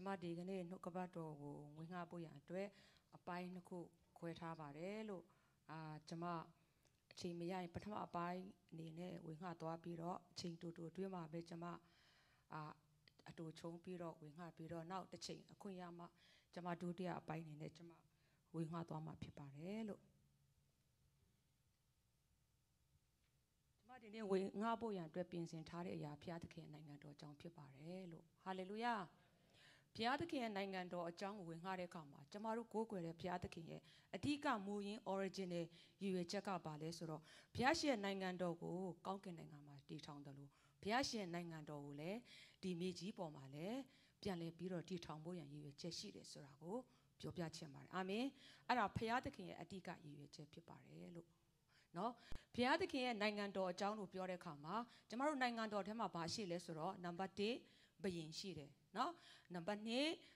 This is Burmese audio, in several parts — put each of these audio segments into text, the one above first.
ကျမဒီကနေ့နှုတ်ကပတ်တော်ကိုငွေငှဖို့ရအတွက်အပိုင်းနှစ်ခုခွဲထားပါတယ်လို့အာကျမအချိန်မရရင်ပထမအပိုင်းအနေနဲ့ဝေငှသွားပြီးတော့အချိန်တူတူတွင်းမှာပဲကျမအာအတူချုံပြီးတော့ဝေငှပြီးတော့နောက်တစ်ချိန်အခွင့်ရမှကျမဒုတိယအပိုင်းအနေနဲ့ကျမဝေငှသွားမှာဖြစ်ပါတယ်လို့ကျမဒီနေ့ဝေငှဖို့ရန်အတွက်ပြင်ဆင်ထားတဲ့အရာဖျားသခင်နိုင်ငံတော်ကြောင့်ဖြစ်ပါတယ်လို့ဟာလေလုယာအာမင်ဘုရားသခင်ရဲ့နိုင်ငံတော်အကြောင်းကိုဝင်ငှတဲ့အခါမှာကျမတို့ကိုးကွယ်တဲ့ဘုရားသခင်ရဲ့အဓိကမူရင်း original ရည်ရွယ်ချက်ကပါလဲဆိုတော့ဘုရားရှင်ရဲ့နိုင်ငံတော်ကိုကောင်းကင်နိုင်ငံမှာတည်ထောင်တယ်လို့ဘုရားရှင်ရဲ့နိုင်ငံတော်ကိုလည်းဒီမြေကြီးပေါ်မှာလည်းပြန်လည်ပြီးတော့တည်ထောင်ဖို့ရန်ရည်ရွယ်ချက်ရှိတယ်ဆိုတာကိုပြောပြချင်ပါတယ်အာမင်အဲ့ဒါဘုရားသခင်ရဲ့အဓိကရည်ရွယ်ချက်ဖြစ်ပါတယ်လို့နော်ဘုရားသခင်ရဲ့နိုင်ငံတော်အကြောင်းကိုပြောတဲ့အခါမှာကျမတို့နိုင်ငံတော်ထဲမှာဘာရှိလဲဆိုတော့နံပါတ်1ဘယင်ရှိတယ်နော်နံပါတ်2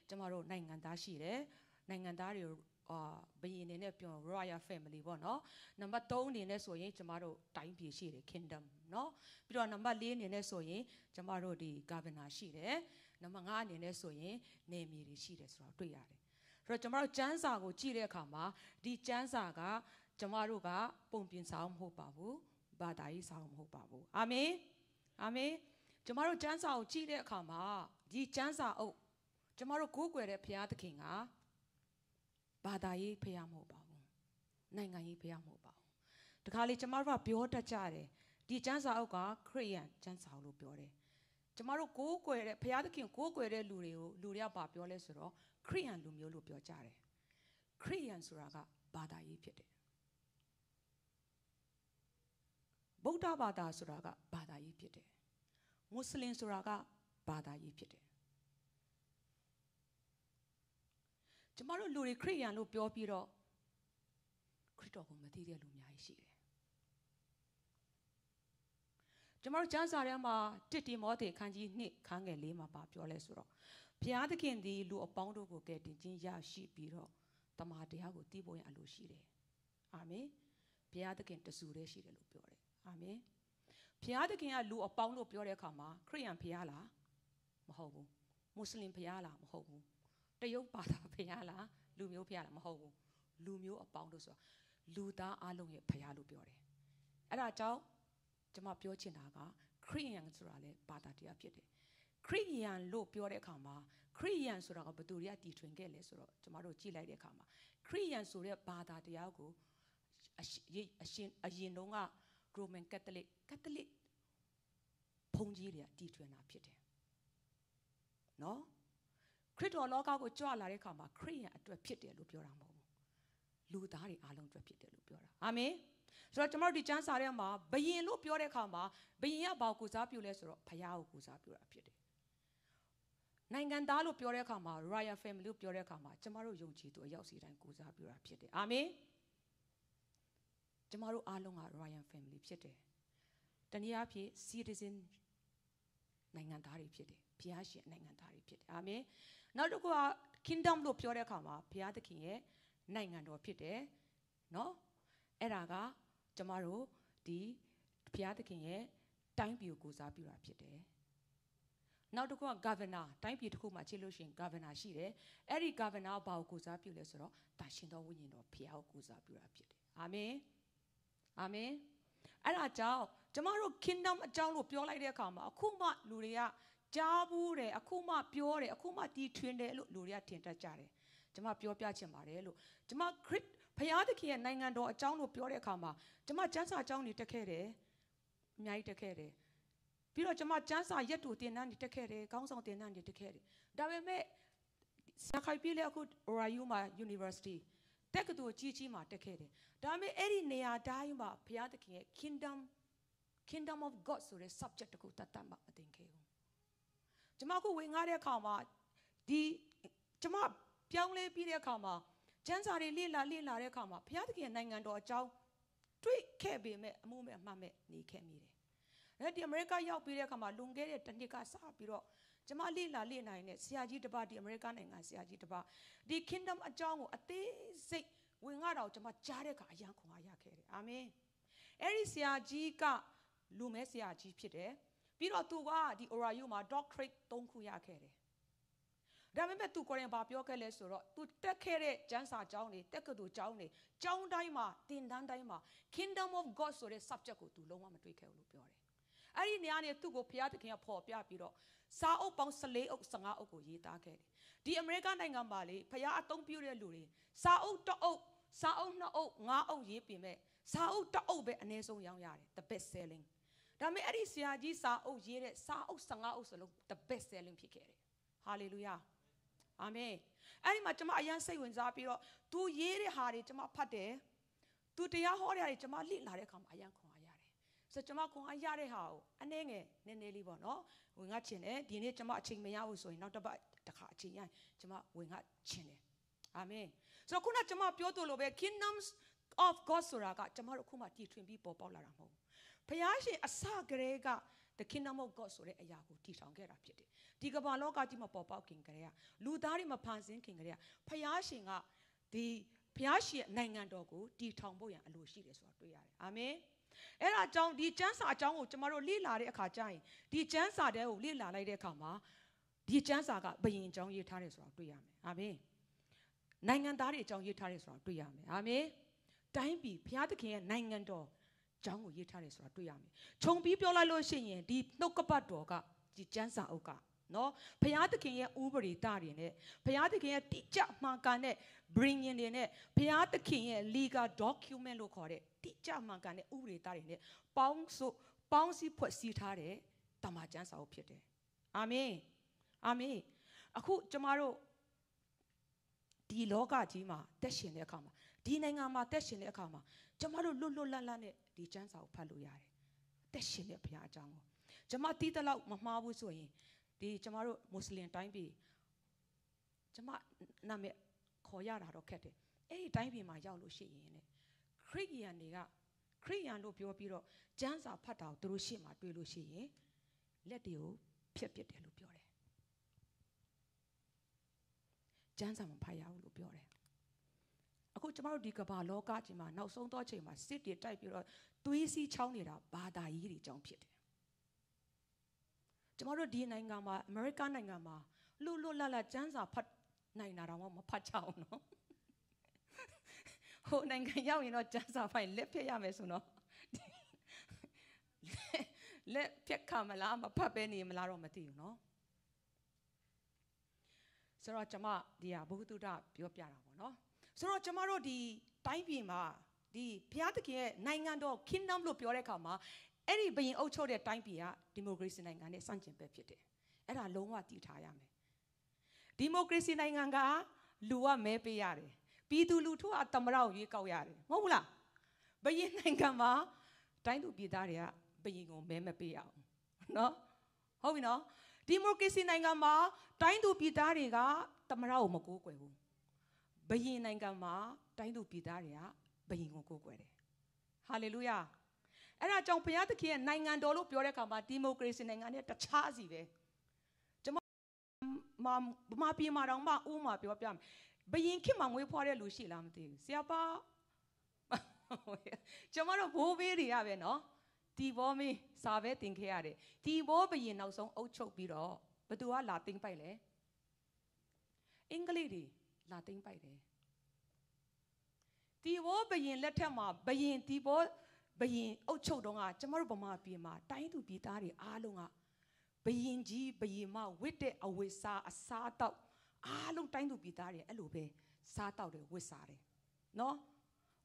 ကျမတို့နိုင်ငံသားရှိတယ်နိုင်ငံသားတွေအာဘယင်နေနဲ့ပြော royal family ပေါ့နော်နံပါတ်3အနေနဲ့ဆိုရင် ကျမတို့တိုင်းပြည်ရှိတယ် kingdom နော်ပြီးတော့နံပါတ်4အနေနဲ့ဆိုရင်ကျမတို့ဒီ governor ရှိတယ်နံပါတ်5အနေနဲ့ဆိုရင်နေမြေတွေရှိတယ်ဆိုတော့တွေ့ရတယ်ဆိုတော့ကျမတို့ကျန်းစာကိုကြည့်တဲ့အခါမှာဒီကျန်းစာက ကျမတို့ကပုံပြင်ဆောင်မဟုတ်ပါဘူးဘာသာရေးဆောင်မဟုတ်ပါဘူးအာမင်အာမင်ကျမတို့စံစာကိုကြည့်တဲ့အခါမှာဒီစံစာအုပ်ကျမတို့ကိုးကွယ်တဲ့ဘုရားသခင်ကဘာသာရေးဘုရားမဟုတ်ပါဘူးနိုင်ငံရေးဘုရားမဟုတ်ပါဘူးတခါလေကျမတို့ကပြောတတ်ကြတယ်ဒီစံစာအုပ်ကခရိယန်စံစာအုပ်လို့ပြောတယ်ကျမတို့ကိုးကွယ်တဲ့ဘုရားသခင်ကိုးကွယ်တဲ့လူတွေကိုလူတွေကဘာပြောလဲဆိုတော့ခရိယန်လူမျိုးလို့ပြောကြတယ်ခရိယန်ဆိုတာကဘာသာရေးဖြစ်တယ်ဗုဒ္ဓဘာသာဆိုတာကဘာသာရေးဖြစ်တယ်မွတ်စလင်ဆိုတာကဘာသာရေးဖြစ်တယ်ကျမတို့လူတွေခရစ်ယာန်လို့ပြောပြီးတော့ခရစ်တော်ကိုမသိတဲ့လူများကြီးရှိတယ်ကျမတို့ကျမ်းစာထဲမှာတစ်တိမောသေခန်းကြီး2ခန်းငယ်၄မှာပါပြောလဲဆိုတော့ဘုရားသခင်သည်လူအပေါင်းတို့ကိုကယ်တင်ခြင်းရရှိပြီးတော့တမန်တရားကိုတည်ဖို့ရအလိုရှိတယ်အာမင်ဘုရားသခင်တဆူတည်းရှိတယ်လို့ပြောတယ်အာမင်ဘုရားသခင်ကလူအပေါင်းလို့ပြောတဲ့အခါမှာခရိယန်ဘုရားလားမဟုတ်ဘူးမွတ်စလင်ဘုရားလားမဟုတ်ဘူးတရုတ်ဘာသာဘုရားလားလူမျိုးဘုရားလားမဟုတ်ဘူးလူမျိုးအပေါင်းလို့ဆိုတာလူသားအလုံးရဲ့ဘုရားလို့ပြောတယ်အဲ့ဒါကြောင့်ကျွန်မပြောချင်တာကခရိယန်ဆိုတာလေဘာသာတရားဖြစ်တယ်ခရိယန်လို့ပြောတဲ့အခါမှာခရိယန်ဆိုတာကဘယ်သူတွေကတည်ထွင်ခဲ့လဲဆိုတော့ကျွန်တော်တို့ကြည့်လိုက်တဲ့အခါမှာခရိယန်ဆိုတဲ့ဘာသာတရားကိုအရှင်အရင်တုန်းက Roman Catholic Catholic ဘုန်းကြီးတွေကတည်ထွင်တာဖြစ်တယ်နော်ခရစ်တော်လောကကိုကြွလာတဲ့အခါမှာခရစ်ယာန်အတွက်ဖြစ်တယ်လို့ပြောတာမဟုတ်ဘူးလူသားတွေအားလုံးအတွက်ဖြစ်တယ်လို့ပြောတာအာမင်ဆိုတော့ကျွန်တော်ဒီကျမ်းစာထဲမှာဘယင်လို့ပြောတဲ့အခါမှာဘယင်ကဘာကိုစားပြုလဲဆိုတော့ဘုရားကိုကိုစားပြုတာဖြစ်တယ်နိုင်ငံသားလို့ပြောတဲ့အခါမှာ royal family လို့ပြောတဲ့အခါမှာကျမတို့ယုံကြည်သူအရောက်စီတိုင်းကိုစားပြုတာဖြစ်တယ်အာမင်ကျမတို့အားလုံးက Ryan family ဖြစ်တယ်တနည်းအားဖြင့် citizen နိုင်ငံသားတွေဖြစ်တယ်ဘုရားရှင်နိုင်ငံသားတွေဖြစ်တယ်အာမင်နောက်တစ်ခုက kingdom လို့ပြောတဲ့အခါမှာဘုရားသခင်ရဲ့နိုင်ငံတော်ဖြစ်တယ်เนาะအဲ့ဒါကကျမတို့ဒီဘုရားသခင်ရဲ့တိုင်းပြည်ကိုကိုစားပြုတာဖြစ်တယ်နောက်တစ်ခုက governor တိုင်းပြည်တစ်ခုမှာချစ်လို့ရှိရင် governor ရှိတယ်အဲ့ဒီ governor ဘာကိုကိုစားပြုလဲဆိုတော့တာရှင်တော်ဝိညာဉ်တော်ဘုရားကိုကိုစားပြုတာဖြစ်တယ်အာမင်အာမင်အဲ့ဒါကြောင့်ကျမတို့ kingdom အကြောင်းလို့ပြောလိုက်တဲ့အခါမှာအခုမှလူတွေကကြားဘူးတယ်အခုမှပြောတယ်အခုမှတီထွင်တယ်လို့လူတွေကထင်တတ်ကြတယ်ကျမပြောပြချင်ပါတယ်လို့ကျမခရစ်ဘုရားသခင်ရဲ့နိုင်ငံတော်အကြောင်းလို့ပြောတဲ့အခါမှာကျမကျမ်းစာအကြောင်းတွေတက်ခဲ့တယ်အများကြီးတက်ခဲ့တယ်ပြီးတော့ကျမကျမ်းစာရက်တူတင်နှန်းတွေတက်ခဲ့တယ်ခေါင်းဆောင်တင်နှန်းတွေတက်ခဲ့တယ်ဒါပေမဲ့ဆာခိုင်ပြည်လေအခု Orayu မှာ University တက္ကသိုလ်ကြီးကြီးမှာတက်ခဲ့တယ်ဒါပေမဲ့အဲ့ဒီနေရာတိုင်းမှာဘုရားသခင်ရဲ့ kingdom kingdom of god ဆိုတဲ့ subject တခုတတ်တတ်မှမသင်ခဲ့ဘူးကျွန်မခုဝင်ငားတဲ့အခါမှာဒီကျွန်မပြောင်းလဲပြီးတဲ့အခါမှာကျမ်းစာတွေလေ့လာလေ့လာတဲ့အခါမှာဘုရားသခင်ရဲ့နိုင်ငံတော်အကြောင်းတွေ့ခဲ့ပေမဲ့အမှုမဲ့အမှတ်မဲ့နေခဲ့မိတယ်။ဒါဒီအမေရိကရောက်ပြီးတဲ့အခါမှာလွန်ခဲ့တဲ့တစ်နှစ်ကစပြီးတော့ကျမလေ့လာလေ့နိုင်တဲ့ဆရာကြီးတစ်ပါးဒီအမေရိကန်နိုင်ငံဆရာကြီးတစ်ပါးဒီ kingdom အကြောင်းကိုအသေးစိတ်ဝင်ရတော့ကျမကြားတဲ့အခါအယံခွန်အားရခဲ့တယ်အာမင်အဲ့ဒီဆရာကြီးကလူမဲဆရာကြီးဖြစ်တယ်ပြီးတော့သူကဒီ Ohio မှာ doctorate ၃ခုရခဲ့တယ်ဒါပေမဲ့သူကိုရင်ဘာပြောခဲ့လဲဆိုတော့သူတက်ခဲ့တဲ့ကျမ်းစာကျောင်းတွေတက္ကသိုလ်ကျောင်းတွေကျောင်းတိုင်းမှာသင်တန်းတိုင်းမှာ Kingdom of God ဆိုတဲ့ subject ကိုသူလုံးဝမတွေ့ခဲ့ဘူးလို့ပြောတယ်။အဲ့ဒီနေရာနဲ့သူ့ကိုဘုရားသခင်ကပေါ်ပြပြီးတော့စာအုပ်ပေါင်း14အုပ်15အုပ်ကိုရေးသားခဲ့တယ်။ဒီအမေရိကန်နိုင်ငံမှာလေဖျားအသုံးပြုတဲ့လူတွေစာအုပ်တစ်အုပ်စာအုပ်နှစ်အုပ်ငါးအုပ်ရေးပြင်မဲ့စာအုပ်တစ်အုပ်ပဲအ ਨੇ ဆုံးရောင်းရတယ် the best selling ဒါပေမဲ့အဲ့ဒီဆရာကြီးစာအုပ်ရေးတဲ့စာအုပ်15အုပ်စလုံး the best selling ဖြစ်ခဲ့တယ် hallelujah အာမင်အဲ့ဒီမှာကျွန်မအရန်စိတ်ဝင်စားပြီးတော့သူရေးတဲ့ဟာတွေကျွန်မဖတ်တယ်သူတရားဟောတဲ့ဟာတွေကျွန်မလေ့လာတဲ့အခါမှာအရန်ဆိုကျွန်မခွန်အားရတဲ့ဟာကိုအနည်းငယ်နည်းနည်းလေးပေါ့နော်ဝင်ငှချင်တယ်ဒီနေ့ကျွန်မအချိန်မရဘူးဆိုရင်နောက်တစ်ပတ်တစ်ခါအချိန်ရရင်ကျွန်မဝင်ငှချင်တယ်အာမင်ဆိုတော့ခုနကျွန်မပြောသလိုပဲ kingdoms of god ဆိုတာကကျွန်မတို့ခုမှတည်ထွင်ပြီးပေါ်ပေါက်လာတာမဟုတ်ဘူးဘုရားရှင်အစကတည်းက the kingdom of god ဆိုတဲ့အရာကိုတည်ထောင်ခဲ့တာဖြစ်တယ်ဒီကမ္ဘာလောကကြီးမှာပေါ်ပေါက်ခင်ကတည်းကလူသားတွေမဖန်ဆင်းခင်ကတည်းကဘုရားရှင်ကဒီဘုရားရှင်ရဲ့နိုင်ငံတော်ကိုတည်ထောင်ဖို့ရန်အလိုရှိတယ်ဆိုတာတွေ့ရတယ်အာမင်အဲ့ဒါအကြောင်းဒီကျမ်းစာအကြောင်းကိုကျမတို့လေ့လာတဲ့အခါကျရင်ဒီကျမ်းစာတဲ့ကိုလေ့လာလိုက်တဲ့အခါမှာဒီကျမ်းစာကဘယင်အကြောင်းရေးထားတယ်ဆိုတာတွေ့ရမယ်အာမင်နိုင်ငံသားတွေအကြောင်းရေးထားတယ်ဆိုတာတွေ့ရမယ်အာမင်တိုင်းပြည်ဘုရားသခင်ရဲ့နိုင်ငံတော်ကြောင်းကိုရေးထားတယ်ဆိုတာတွေ့ရမယ်။ခြုံပြီးပြောလိုက်လို့ရှိရင်ဒီနှုတ်ကပတ်တော်ကဒီကျမ်းစာအုပ်ကနော်ဘုရားသခင်ရဲ့ဥပရိတတွေနဲ့ဘုရားသခင်ရဲ့တိကျမှန်ကန်တဲ့ bringing တွေနဲ့ဘုရားသခင်ရဲ့ legal document လို့ခေါ်တဲ့တိကျမှန်ကန်တဲ့ဥပရိတတွေနဲ့ပေါင်းစုပေါင်းစည်းဖွဲ့စည်းထားတဲ့တမန်ကျမ်းစာအုပ်ဖြစ်တယ်အာမင်အာမင်အခုကျမတို့ဒီလောကကြီးမှာတက်ရှင်တဲ့အခါမှာဒီနိုင်ငံမှာတက်ရှင်တဲ့အခါမှာကျမတို့လွတ်လွတ်လပ်လပ်နဲ့ဒီကျမ်းစာကိုဖတ်လို့ရတယ်တက်ရှင်တဲ့ဘုရားအကြောင်းကိုကျမတီးတလောက်မမှားဘူးဆိုရင်ဒီကျမတို့မွတ်စလင်တိုင်းပြည်ကျမနာမည်ခေါ်ရတာတော့ခက်တယ်အဲ့ဒီတိုင်းပြည်မှာရောက်လို့ရှိရင်ねခရစ်ယာန်တွေကခရစ်ယာန်လို့ပြောပြီးတော့ကျမ်းစာ ဖတ်တာကိုသူတို့ရှေ့မှာတွေ့လို့ရှိရင်လက်တွေကိုဖျက်ပစ်တယ်လို့ပြောတယ်ကျမ်းစာမဖတ်ရဘူးလို့ပြောတယ်အခုကျမတို့ဒီကမ္ဘာလောကကြီးမှာနောက်ဆုံးသောအချိန်မှာစစ်တွေတိုက်ပြီးတော့သွေးစီးချောင်းနေတာဘာသာရေးတွေကြောင့်ဖြစ်တယ်ကျမတို့ဒီနိုင်ငံမှာအမေရိကနိုင်ငံမှာလှုပ်လှုပ်လှလှစံစာဖတ်နိုင်တာတော့မဖတ်ချအောင်နော်ဟိုနိုင်ငံရောက်ရင်တော့စံစာဖိုင်လက်ဖျက်ရမယ်ဆိုတော့လက်ဖျက်ခမလားမဖတ်ပဲနေမလားတော့မသိဘူးနော်ဆိုတော့ကျမဒီဟာဘုဟုတုဒပြောပြတာပေါ့နော်ဆိုတော့ကျမတို့ဒီတိုင်းပြည်မှာဒီဘုရားသခင်ရဲ့နိုင်ငံတော် kingdom လို့ပြောတဲ့အခါမှာအဲ့ဒီဘရင်အုပ်ချုပ်တဲ့တိုင်းပြည်ကဒီမိုကရေစီနိုင်ငံနဲ့ဆန့်ကျင်ဘက်ဖြစ်တယ်အဲ့ဒါလုံးဝတည်ထားရမယ်ဒီမိုကရေစီနိုင်ငံကလူကမဲပေးရတယ်ပြည်သူလူထုကတမရောက်ရွေးကောက်ရတယ်မဟုတ်ဘူးလားဘရင်နိုင်ငံမှာ တိုင်းသူပြည်သားတွေကဘရင်ကိုမဲမပေးအောင်နော်ဟုတ်ပြီနော်ဒီမိုကရေစီနိုင်ငံမှာ တိုင်းသူပြည်သားတွေကတမရောက်မကိုးကွယ်ဘူးဘရင်နိုင်ငံမှာတိုင်းသူပြည်သားတွေကဘရင်ကိုကိုးကွယ်တယ်ဟာလေလုယာအဲ့ဒါကြောင့်ဘုရားသခင်ရဲ့နိုင်ငံတော်လို့ပြောတဲ့အခါမှာဒီမိုကရေစီနိုင်ငံနဲ့တခြားစီပဲကျွန်မမမပြမတော်မှဥမာပြောပြမယ်ဘယင်ခင်မှာငွေဖွာတဲ့လူရှိလားမသိဘူးဆရာပါကျွန်မတို့ဘိုးဘေးတွေရပဲနော်ဒီဘောမင်းစာပဲတင်ခဲ့ရတယ်ဒီဘောဘယင်နောက်ဆုံးအုပ်ချုပ်ပြီးတော့ဘသူကလာတင်ပိုက်လဲအင်္ဂလိပ်တွေလာတင်ပိုက်တယ်ဒီဘောဘယင်လက်ထက်မှာဘယင်ဒီဘောဘယင်အုတ်ချုပ်တော့ကကျမတို့ဗမာပြည်မှာတိုင်းသူပြည်သားတွေအားလုံးကဘယင်ကြီးဘယင်မဝတ်တဲ့အဝတ်စားအစားတောက်အားလုံးတိုင်းသူပြည်သားတွေအဲ့လိုပဲစားတောက်တယ်ဝတ်စားတယ်နော်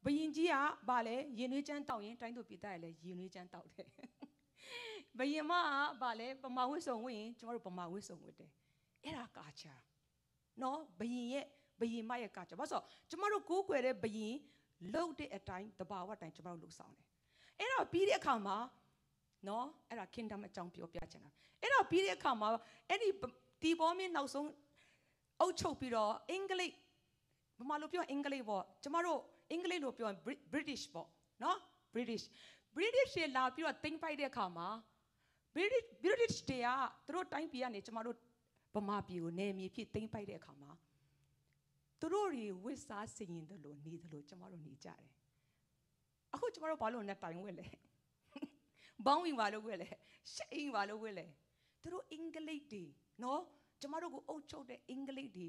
ဘယင်ကြီးကဗာလဲရင်နွေးချမ်းတောက်ရင်တိုင်းသူပြည်သားတွေလည်းရင်နွေးချမ်းတောက်တယ်ဘယင်မကဗာလဲပမာဝတ်စုံဝတ်ရင်ကျမတို့ပမာဝတ်စုံဝတ်တယ်အဲ့ဒါကာချာနော်ဘယင်ရဲ့ဘယင်မရဲ့ကာချာဘာလို့ဆိုကျမတို့ကိုးကွယ်တဲ့ဘယင်လှုပ်တဲ့အတိုင်းတဘာဝအတိုင်းကျမတို့လှုပ်ဆောင်တယ်အဲ့တော့ပြီးတဲ့အခါမှာနော်အဲ့ဒါ kingdom အကြောင်းပြောပြချင်တာအဲ့တော့ပြီးတဲ့အခါမှာအဲ့ဒီဒီဘောမင်းနောက်ဆုံးအုပ်ချုပ်ပြီးတော့အင်္ဂလိပ်ဘာမှလို့ပြောအင်္ဂလိပ်ပေါ့ကျမတို့အင်္ဂလိပ်လို့ပြောရင် British ပေါ့နော် British British တွေလာပြီးတော့တင်ပိုက်တဲ့အခါမှာ British British တွေကသူတို့တိုင်းပြည်ကနေကျမတို့ဗမာပြည်ကိုနယ်မြေဖြစ်တင်ပိုက်တဲ့အခါမှာသူတို့တွေဝစ်စားစင်ရင်တယ်လို့နေတယ်လို့ကျမတို့နေကြတယ်အခုကျမတို့ဘာလို့နဲ့တိုင်ဝဲလဲဘောင်းဝင်ပါလို့ဝဲလဲရှအိမ်ပါလို့ဝဲလဲသူတို့အင်္ဂလိပ်တွေနော်ကျမတို့ကိုအုပ်ချုပ်တဲ့အင်္ဂလိပ်တွေ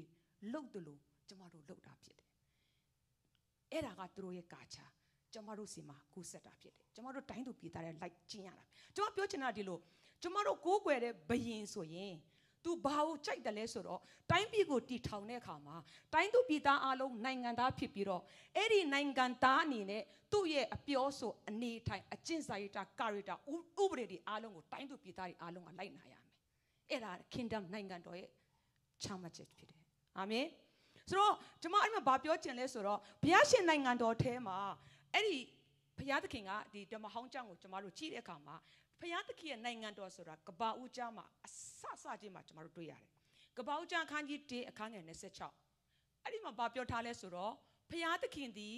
လှုပ်တယ်လို့ကျမတို့လှုပ်တာဖြစ်တယ်အဲ့ဒါကသူတို့ရဲ့ကာချာကျမတို့စီမှာကိုဆက်တာဖြစ်တယ်ကျမတို့တိုင်းသူပြည်သားတွေလိုက်ကျင်းရတာကျမပြောချင်တာဒီလိုကျမတို့ကိုးကွယ်တဲ့ဘယင်ဆိုရင်သူဘာကိုကြိုက်တယ်လဲဆိုတော့တိုင်းပြည်ကိုတည်ထောင်တဲ့အခါမှာတိုင်းသူပြည်သားအလုံးနိုင်ငံသားဖြစ်ပြီးတော့အဲ့ဒီနိုင်ငံသားအနေနဲ့သူ့ရဲ့အပြောဆိုအနေထိုင်အကျင့်စာရိတ္တကာရီတာဥပဒေတွေအလုံးကိုတိုင်းသူပြည်သားတွေအလုံးကလိုက်နာရမယ်အဲ့ဒါ kingdom နိုင်ငံတော်ရဲ့ချမှတ်ချက်ဖြစ်တယ်အာမင်ဆိုတော့ကျွန်မအဲ့မှာဘာပြောချင်လဲဆိုတော့ဘုရားရှင်နိုင်ငံတော်ထဲမှာအဲ့ဒီဘုရားသခင်ကဒီဓမ္မဟောင်းကျောင်းကိုကျွန်မတို့ကြည့်တဲ့အခါမှာဖျားသခင်ရဲ့နိုင်ငံတော်ဆိုတာကဘာဦးကျမ်းမှာအဆအစချင်းမှာကျွန်တော်တို့တွေ့ရတယ်။ကဘာဦးကျမ်းအခန်းကြီး1အခန်းငယ်26အဲ့ဒီမှာဘာပြောထားလဲဆိုတော့ဖျားသခင်သည်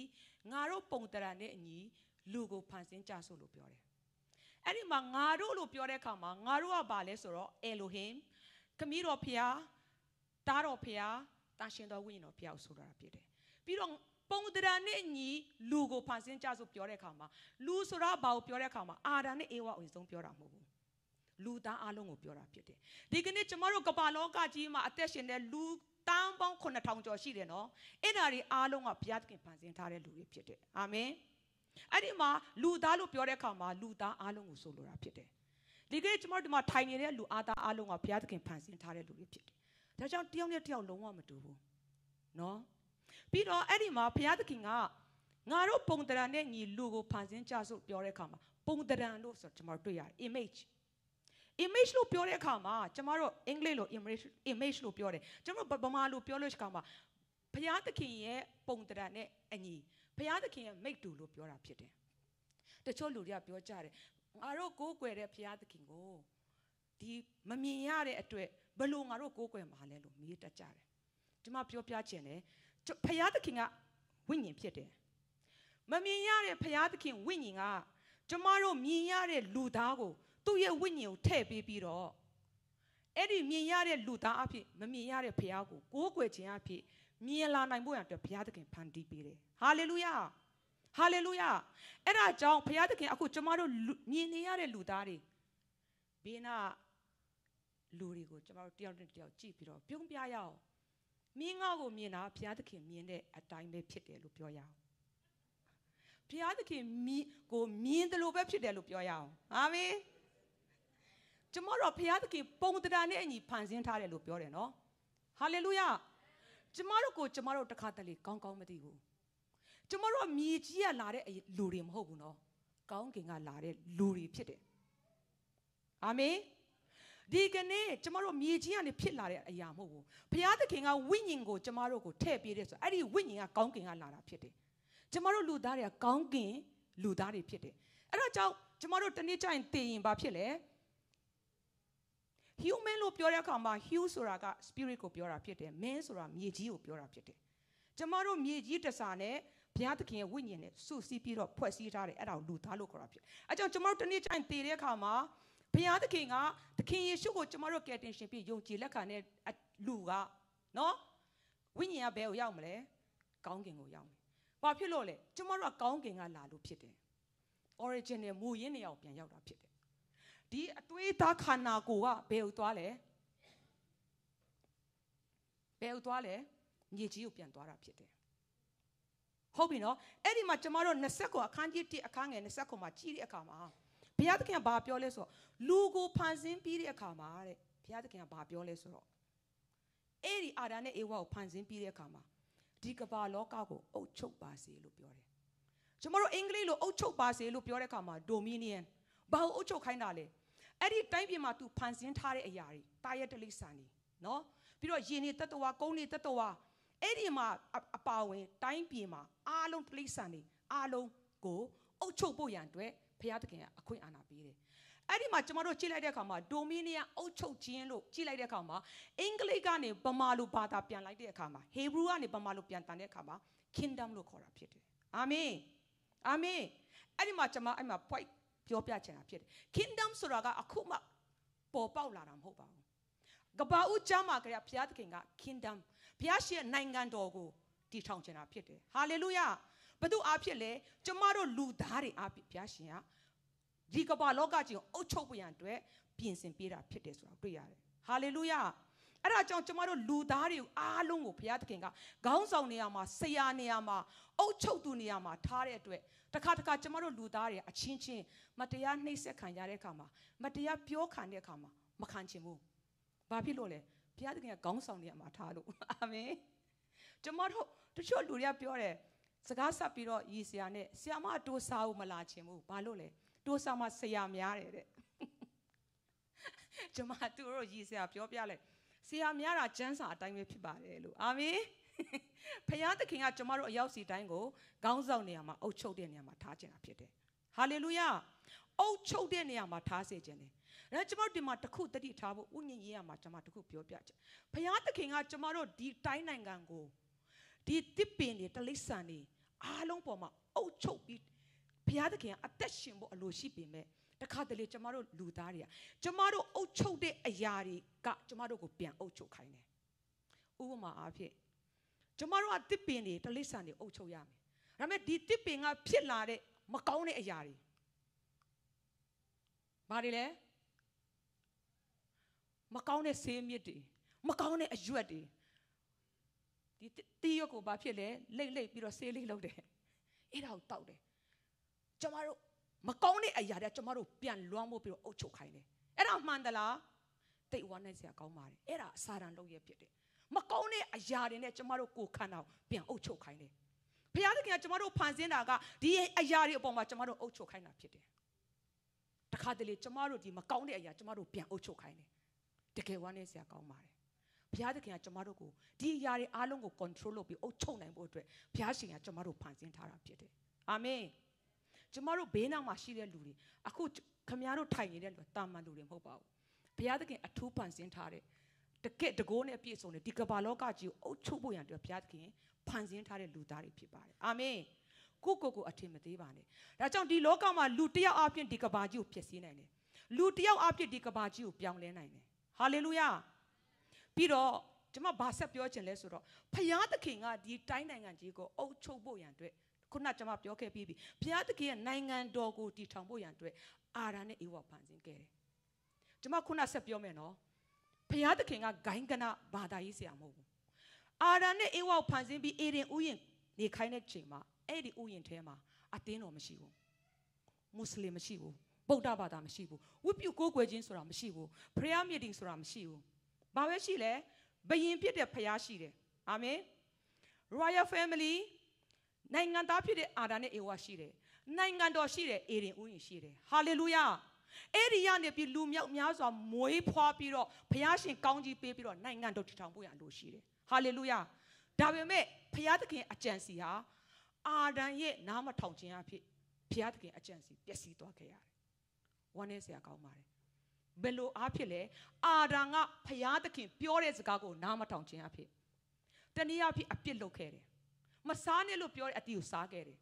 ငါတို့ပုံတရံနဲ့အညီလူကိုဖန်ဆင်းကြဆိုလို့ပြောတယ်။အဲ့ဒီမှာငါတို့လို့ပြောတဲ့အခါမှာငါတို့ကဘာလဲဆိုတော့ Elohim ခမည်းတော်ဖျားတားတော်ဖျားတာရှင်တော်ဝိညာဉ်တော်ဖျားကိုဆိုတာဖြစ်တယ်။ပြီးတော့ပုံတရာနဲ့အညီလူကိုဖန်ဆင်းကြဆိုပြောတဲ့အခါမှာလူဆိုတာဘာကိုပြောတဲ့အခါမှာအာဒါနဲ့အေဝအရင်ဆုံးပြောတာမဟုတ်ဘူးလူသားအလုံးကိုပြောတာဖြစ်တယ်ဒီကနေ့ကျမတို့ကမ္ဘာလောကကြီးမှာအသက်ရှင်တဲ့လူတန်းပေါင်း9000ကျော်ရှိတယ်နော်အဲ့ဒါတွေအားလုံးကဘုရားသခင်ဖန်ဆင်းထားတဲ့လူတွေဖြစ်တယ်အာမင်အဲ့ဒီမှာလူသားလို့ပြောတဲ့အခါမှာလူသားအားလုံးကိုဆိုလိုတာဖြစ်တယ်ဒီကနေ့ကျမတို့ဒီမှာထိုင်နေတဲ့လူအားသားအားလုံးကဘုရားသခင်ဖန်ဆင်းထားတဲ့လူတွေဖြစ်တယ်ဒါကြောင့်တယောက်နဲ့တယောက်လုံးဝမတူဘူးနော်ပြီးတော့အဲ့ဒီမှာဘုရားသခင်ကငါတို့ပုံတရံနဲ့ညီလူကိုဖန်ဆင်းကြဆုပ်ပြောတဲ့အခါမှာပုံတရံလို့ဆိုတော့ကျွန်တော်တွေ့ရတယ် image image လို့ပြောတဲ့အခါမှာကျမတို့အင်္ဂလိပ်လို image image လို့ပြောတယ်ကျွန်တော်ဗမာလို ပြောလို့ရှိခါမှာဘုရားသခင်ရဲ့ပုံတရံနဲ့အညီဘုရားသခင်ရဲ့မိတ်တူလို့ပြောတာဖြစ်တယ်တချို့လူတွေကပြောကြတယ်ငါတို့ကိုးကွယ်တဲ့ဘုရားသခင်ကိုဒီမမြင်ရတဲ့အတွက်ဘလို့ငါတို့ကိုးကွယ်မှာလဲလို့မေးတတ်ကြတယ်ဒီမှာပြောပြချင်တယ်ဖယားသခင်ကဝိညာဉ်ဖြစ်တယ်။မမြင်ရတဲ့ဖယားသခင်ဝိညာဉ်ကကျမတို့မြင်ရတဲ့လူသားကိုသူ့ရဲ့ဝိညာဉ်ကိုထည့်ပေးပြီးတော့အဲ့ဒီမြင်ရတဲ့လူသားအဖြစ်မမြင်ရတဲ့ဖယားကိုကိုးကွယ်ခြင်းအဖြစ်မြင်လာနိုင်ဖို့ရတဲ့ဖယားသခင်ဖန်တီးပေးတယ်။ဟာလေလုယာ။ဟာလေလုယာ။အဲ့ဒါကြောင့်ဖယားသခင်အခုကျမတို့မြင်နေရတဲ့လူသားတွေဘေးနာလူတွေကိုကျမတို့တယောက်နဲ့တယောက်ကြည့်ပြီးတော့ပြုံးပြရအောင်။မြင်းငါကိုမြင်တာဘုရားသခင်မြင်တဲ့အတိုင်းပဲဖြစ်တယ်လို့ပြောရအောင်ဘုရားသခင်မြင်ကိုမြင်တယ်လို့ပဲဖြစ်တယ်လို့ပြောရအောင်အာမင်ကျွန်တော်တို့ဘုရားသခင်ပုံတရားနဲ့အညီဖန်ဆင်းထားတယ်လို့ပြောတယ်နော်ဟာလေလုယာကျွန်တော်တို့ကိုကျွန်တော်တို့တခါတလေကောင်းကောင်းမသိဘူးကျွန်တော်တို့မြေကြီးကလာတဲ့လူတွေမဟုတ်ဘူးနော်ကောင်းကင်ကလာတဲ့လူတွေဖြစ်တယ်အာမင်ဒီကနေ့ကျမတို့မြေကြီးကနေဖြစ်လာတဲ့အရာမဟုတ်ဘူးဘုရားသခင်ကဝိညာဉ်ကိုကျမတို့ကိုထည့်ပေးတယ်ဆိုအဲ့ဒီဝိညာဉ်ကကောင်းကင်ကလာတာဖြစ်တယ်ကျမတို့လူသားတွေကကောင်းကင်လူသားတွေဖြစ်တယ်အဲ့တော့ကြောင့်ကျမတို့တနေ့ကျရင်သိရင်ဘာဖြစ်လဲ human လို့ပြောတဲ့အခါမှာ hue ဆိုတာက spirit ကိုပြောတာဖြစ်တယ် man ဆိုတာမြေကြီးကိုပြောတာဖြစ်တယ်ကျမတို့မြေကြီးတစားနဲ့ဘုရားသခင်ရဲ့ဝိညာဉ်နဲ့စုစည်းပြီးတော့ဖွဲ့စည်းထားတယ်အဲ့ဒါကိုလူသားလို့ခေါ်တာဖြစ်အဲကြောင့်ကျမတို့တနေ့ကျရင်သိတဲ့အခါမှာဘုရားသခင်ကသခင်ယေရှုကိုကျမတို့ကယ်တင်ရှင်ပြီးယုံကြည်လက်ခံတဲ့လူကနော်ဝိညာဉ်ကဘယ်ကိုရောက်မလဲကောင်းကင်ကိုရောက်မယ်။ဘာဖြစ်လို့လဲကျမတို့ကကောင်းကင်ကလာလို့ဖြစ်တယ်။ original မူရင်းနေရာကိုပြန်ရောက်တာဖြစ်တယ်။ဒီအသွေးသားခန္ဓာကိုယ်ကဘယ်ကိုသွားလဲဘယ်ကိုသွားလဲမြေကြီးကိုပြန်သွားတာဖြစ်တယ်။ဟုတ်ပြီနော်အဲ့ဒီမှာကျမတို့20ကိုအခန်းကြီး1အခန်းငယ်20ကိုမှာကြည့်တဲ့အခါမှာဘုရားသခင်ကဘာပြောလဲဆိုတော့လူကိုဖန်ဆင်းပြီးတဲ့အခါမှာတဲ့ဘုရားသခင်ကဘာပြောလဲဆိုတော့အဲ့ဒီအာဒါနဲ့အေဝါကိုဖန်ဆင်းပြီးတဲ့အခါမှာဒီကမ္ဘာလောကကိုအုပ်ချုပ်ပါစေလို့ပြောတယ်ကျွန်တော်တို့အင်္ဂလိပ်လိုအုပ်ချုပ်ပါစေလို့ပြောတဲ့အခါမှာ dominion ဘာကိုအုပ်ချုပ်ခိုင်းတာလဲအဲ့ဒီတိုင်းပြည်မှာသူဖန်ဆင်းထားတဲ့အရာတွေတာရတလိဆန်နေနော်ပြီးတော့ရေနေတတဝါကုန်းနေတတဝါအဲ့ဒီမှာအပါဝင်တိုင်းပြည်မှာအားလုံးတလိဆန်နေအားလုံးကိုအုပ်ချုပ်ဖို့ရန်အတွက်ဘုရားသခင်ကအခွင့်အာဏာပေးတယ်။အဲ့ဒီမှာကျွန်တော်တို့ကြည့်လိုက်တဲ့အခါမှာ Dominion အုပ်ချုပ်ခြင်းလို့ကြည့်လိုက်တဲ့အခါမှာအင်္ဂလိပ်ကနေဗမာလိုဘာသာပြန်လိုက်တဲ့အခါမှာ Hebrew ကနေဗမာလိုပြန်တန်တဲ့အခါမှာ Kingdom လို့ခေါ်တာဖြစ်တယ်။အာမင်။အာမင်။အဲ့ဒီမှာကျွန်မအဲ့မှာ point ပြောပြချင်တာဖြစ်တယ်။ Kingdom ဆိုတာကအခုမှပေါ်ပေါက်လာတာမဟုတ်ပါဘူး။ကပ္ပဦးကျမ်းမှာကြရဘုရားသခင်က Kingdom ဘုရားရှင်ရဲ့နိုင်ငံတော်ကိုတည်ထောင်ခြင်းတာဖြစ်တယ်။ဟာလေလုယာ။ဘသူအားဖြင့်လဲကျမတို့လူသားတွေအားဖြင့်ဘုရားရှင်ကဒီကမ္ဘာလောကကြီးကိုအုပ်ချုပ်ပရန်အတွက်ပြင်ဆင်ပေးတာဖြစ်တယ်ဆိုတာတွေ့ရတယ်ဟာလေလုယာအဲ့ဒါကြောင့်ကျမတို့လူသားတွေကိုအားလုံးကိုဘုရားသခင်ကခေါင်းဆောင်နေရာမှာဆရာနေရာမှာအုပ်ချုပ်သူနေရာမှာထားတဲ့အတွက်တခါတခါကျမတို့လူသားတွေအချင်းချင်းမတရားနှိပ်စက်ခံရတဲ့အခါမှာမတရားပြောခံတဲ့အခါမှာမခံချင်ဘူး။ဘာဖြစ်လို့လဲဘုရားသခင်ကခေါင်းဆောင်နေရာမှာထားလို့အာမင်။ကျမတို့တချို့လူတွေကပြောတယ်စကားဆက်ပြီးတော့ရီဆရာနဲ့ဆရာမတိုးစားဦးမလာခြင်းဘူးဘာလို့လဲတိုးစားမှဆရာများတယ်တဲ့ကျွန်မသူတို့ရီဆရာပြောပြလိုက်ဆရာများတာကျမ်းစာအတိုင်းပဲဖြစ်ပါတယ်လို့အာမင်ဖယားသခင်ကကျွန်မတို့အရောက်စီတိုင်းကိုခေါင်းဆောင်နေရာမှာအုပ်ချုပ်တဲ့နေရာမှာထားခြင်းတာဖြစ်တယ်ဟာလေလုယာအုပ်ချုပ်တဲ့နေရာမှာထားစေခြင်းတယ်ဒါကျွန်မတို့ဒီမှာတခုတတိထားဖို့ဥညင်ရေးရမှာကျွန်မတခုပြောပြချက်ဖယားသခင်ကကျွန်မတို့ဒီတိုင်းနိုင်ငံကိုဒီတစ်ပင်တွေတလိษံတွေအားလုံးပေါ်မှာအုပ်ချုပ်ပြီးဘုရားသခင်ကအသက်ရှင်ဖို့အလိုရှိပေမဲ့တခါတလေကျမတို့လူသားတွေကကျမတို့အုပ်ချုပ်တဲ့အရာတွေကကျမတို့ကိုပြန်အုပ်ချုပ်ခိုင်းတယ်။ဥပမာအားဖြင့်ကျမတို့ကတစ်ပင်တွေတလိဆန်တွေအုပ်ချုပ်ရမယ်။ဒါပေမဲ့ဒီတစ်ပင်ကဖြစ်လာတဲ့မကောင်းတဲ့အရာတွေဘာတွေလဲမကောင်းတဲ့ဆေးမြစ်တွေမကောင်းတဲ့အရွက်တွေဒီတီးရွက်ကိုဘာဖြစ်လဲလိမ့်လိမ့်ပြီးတော့ဆေးလေးလုပ်တယ်အဲ့ဒါကိုတောက်တယ်ကျမတို့မကောင်းတဲ့အရာတွေကျမတို့ပြန်လွှမ်းဖို့ပြီးတော့အုပ်ချုပ်ခိုင်းတယ်အဲ့ဒါမှန်သလားတိတ်ဝမ်းနဲ့စရာကောင်းပါတယ်အဲ့ဒါစာရန်လုပ်ရဖြစ်တယ်မကောင်းတဲ့အရာတွေနဲ့ကျမတို့ကိုခန္ဓာကိုပြန်အုပ်ချုပ်ခိုင်းတယ်ဘုရားသခင်ကကျမတို့ဖန်ဆင်းတာကဒီအရာတွေအပေါ်မှာကျမတို့အုပ်ချုပ်ခိုင်းတာဖြစ်တယ်တခါတလေကျမတို့ဒီမကောင်းတဲ့အရာကျမတို့ပြန်အုပ်ချုပ်ခိုင်းတယ်တကယ်ဝမ်းနဲ့စရာကောင်းပါတယ်ဘုရားသခင်ကကျွန်မတို့ကိုဒီအရာတွေအားလုံးကို control လုပ်ပြီးအုပ်ချုပ်နိုင်ဖို့အတွက်ဘုရားရှင်ကကျွန်မတို့ဖန်ဆင်းထားတာဖြစ်တယ်။အာမင်။ကျွန်မတို့ဘေးနောက်မှာရှိတဲ့လူတွေအခုခမည်းတော်ထိုင်နေတဲ့လူတာမန်လူတွေမဟုတ်ပါဘူး။ဘုရားသခင်အထူးဖန်ဆင်းထားတဲ့တကက်တကိုးနဲ့ပြည့်စုံတဲ့ဒီကမ္ဘာလောကကြီးကိုအုပ်ချုပ်ဖို့ရန်အတွက်ဘုရားသခင်ဖန်ဆင်းထားတဲ့လူသားတွေဖြစ်ပါတယ်။အာမင်။ကိုကိုကိုအထင်မသေးပါနဲ့။ဒါကြောင့်ဒီလောကမှာလူတစ်ယောက်အပြင်ဒီကမ္ဘာကြီးကိုဖျက်ဆီးနိုင်တယ်။လူတစ်ယောက်အပြင်ဒီကမ္ဘာကြီးကိုပြောင်းလဲနိုင်တယ်။ဟာလေလုယာ။ပြီးတော့ကျွန်မဘာဆက်ပြောချင်လဲဆိုတော့ဖျားသခင်ကဒီတိုင်းနိုင်ငံကြီးကိုအုပ်ချုပ်ဖို့ရန်အတွက်ခုနကျွန်မပြောခဲ့ပြီးပြီဖျားသခင်ရဲ့နိုင်ငံတော်ကိုတည်ထောင်ဖို့ရန်အတွက်အာရာနဲ့ဧဝဖန်ဆင်းခဲ့တယ်ကျွန်မခုနဆက်ပြောမယ်နော်ဖျားသခင်ကဂိုင်းကနဘာသာရေးဆရာမဟုတ်ဘူးအာရာနဲ့ဧဝဖန်ဆင်းပြီးအေဒင်ဥယျာဉ်နေခိုင်းတဲ့ချိန်မှာအဲ့ဒီဥယျာဉ်ထဲမှာအတင်းတော်မရှိဘူးမွတ်စလင်မရှိဘူးဗုဒ္ဓဘာသာမရှိဘူးဝိပုကိုးကွယ်ခြင်းဆိုတာမရှိဘူး prayer meeting ဆိုတာမရှိဘူးဘာပဲရှိလဲဘယင်ဖြစ်တဲ့ဖခင်ရှိတယ်အာမင် Royal Family နိုင်ငံသားဖြစ်တဲ့အာဒါနဲ့အေဝါရှိတယ်နိုင်ငံတော်ရှိတယ်အေရင်ဥယျာဉ်ရှိတယ်ဟာလေလုယာအဲ့ဒီကနေပြီးလူမြောက်များစွာမွေးဖွားပြီးတော့ဘုရားရှင်ကောင်းကြီးပေးပြီးတော့နိုင်ငံတော်တည်ထောင်ဖို့ရလို့ရှိတယ်ဟာလေလုယာဒါပေမဲ့ဘုရားသခင်အကြံစီဟာအာဒံရဲ့နားမထောင်ခြင်းအဖြစ်ဘုရားသခင်အကြံစီပျက်စီးသွားခဲ့ရတယ်ဝမ်းနည်းစရာကောင်းပါတယ်ဘယ်လိုအားဖြင့်လဲအာဒံကဖျားသခင်ပြောတဲ့စကားကို နားမထောင်ခြင်းအဖြစ်တနည်းအားဖြင့်အပြစ်လုပ်ခဲ့တယ်မစားနဲ့လို့ပြောတဲ့အတီကိုစားခဲ့တယ်